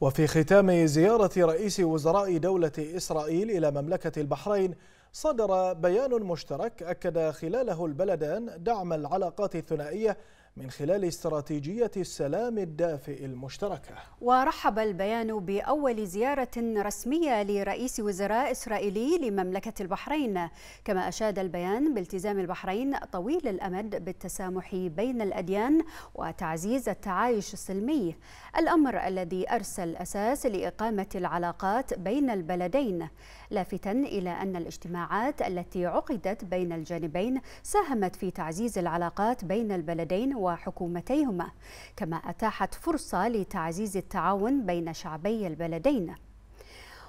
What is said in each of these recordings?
وفي ختام زيارة رئيس وزراء دولة إسرائيل إلى مملكة البحرين صدر بيان مشترك أكد خلاله البلدان دعم العلاقات الثنائية من خلال استراتيجية السلام الدافئ المشتركة ورحب البيان بأول زيارة رسمية لرئيس وزراء إسرائيلي لمملكة البحرين كما أشاد البيان بالتزام البحرين طويل الأمد بالتسامح بين الأديان وتعزيز التعايش السلمي الأمر الذي أرسل أساس لإقامة العلاقات بين البلدين لافتا إلى أن الاجتماعات التي عقدت بين الجانبين ساهمت في تعزيز العلاقات بين البلدين و وحكومتيهما كما أتاحت فرصة لتعزيز التعاون بين شعبي البلدين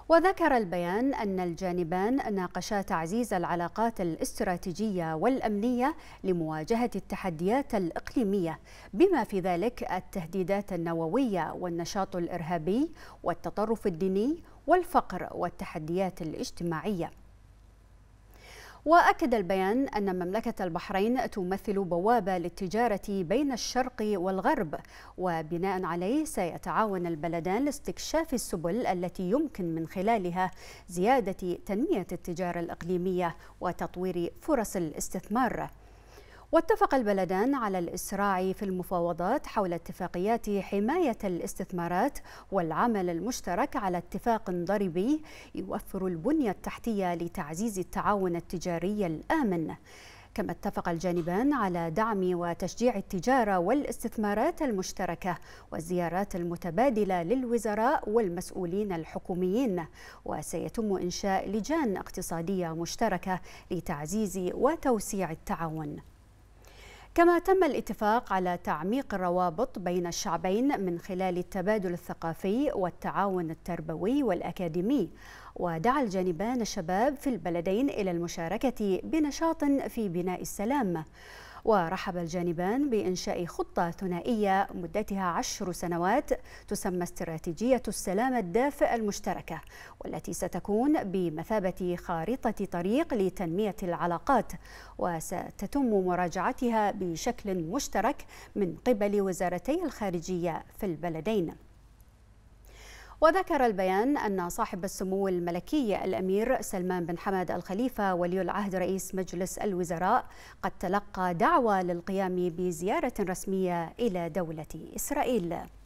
وذكر البيان أن الجانبان ناقشا تعزيز العلاقات الاستراتيجية والأمنية لمواجهة التحديات الإقليمية بما في ذلك التهديدات النووية والنشاط الإرهابي والتطرف الديني والفقر والتحديات الاجتماعية وأكد البيان أن مملكة البحرين تمثل بوابة للتجارة بين الشرق والغرب وبناء عليه سيتعاون البلدان لاستكشاف السبل التي يمكن من خلالها زيادة تنمية التجارة الإقليمية وتطوير فرص الاستثمار واتفق البلدان على الإسراع في المفاوضات حول اتفاقيات حماية الاستثمارات والعمل المشترك على اتفاق ضريبي يوفر البنية التحتية لتعزيز التعاون التجاري الآمن كما اتفق الجانبان على دعم وتشجيع التجاره والاستثمارات المشتركه والزيارات المتبادله للوزراء والمسؤولين الحكوميين وسيتم انشاء لجان اقتصاديه مشتركه لتعزيز وتوسيع التعاون كما تم الاتفاق على تعميق الروابط بين الشعبين من خلال التبادل الثقافي والتعاون التربوي والأكاديمي ودعا الجانبان الشباب في البلدين إلى المشاركة بنشاط في بناء السلام ورحب الجانبان بإنشاء خطة ثنائية مدتها عشر سنوات تسمى استراتيجية السلام الدافئ المشتركة والتي ستكون بمثابة خارطة طريق لتنمية العلاقات وستتم مراجعتها بشكل مشترك من قبل وزارتي الخارجية في البلدين وذكر البيان أن صاحب السمو الملكي الأمير سلمان بن حمد الخليفة ولي العهد رئيس مجلس الوزراء قد تلقى دعوة للقيام بزيارة رسمية إلى دولة إسرائيل